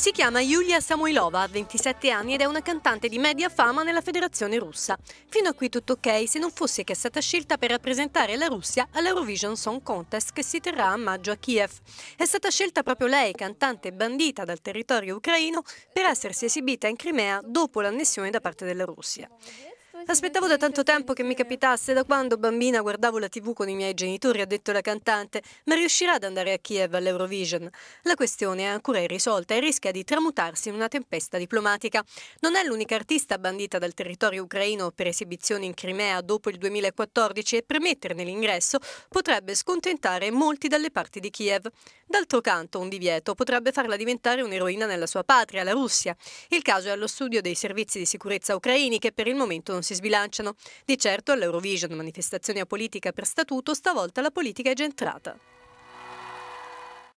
Si chiama Yulia Samoilova, ha 27 anni ed è una cantante di media fama nella federazione russa. Fino a qui tutto ok se non fosse che è stata scelta per rappresentare la Russia all'Eurovision Song Contest che si terrà a maggio a Kiev. È stata scelta proprio lei, cantante bandita dal territorio ucraino, per essersi esibita in Crimea dopo l'annessione da parte della Russia. Aspettavo da tanto tempo che mi capitasse, da quando bambina guardavo la tv con i miei genitori, ha detto la cantante, ma riuscirà ad andare a Kiev all'Eurovision? La questione è ancora irrisolta e rischia di tramutarsi in una tempesta diplomatica. Non è l'unica artista bandita dal territorio ucraino per esibizioni in Crimea dopo il 2014 e permetterne l'ingresso potrebbe scontentare molti dalle parti di Kiev. D'altro canto, un divieto potrebbe farla diventare un'eroina nella sua patria, la Russia. Il caso è allo studio dei servizi di sicurezza ucraini che per il momento non si si sbilanciano. Di certo all'Eurovision, manifestazione a politica per statuto, stavolta la politica è già entrata.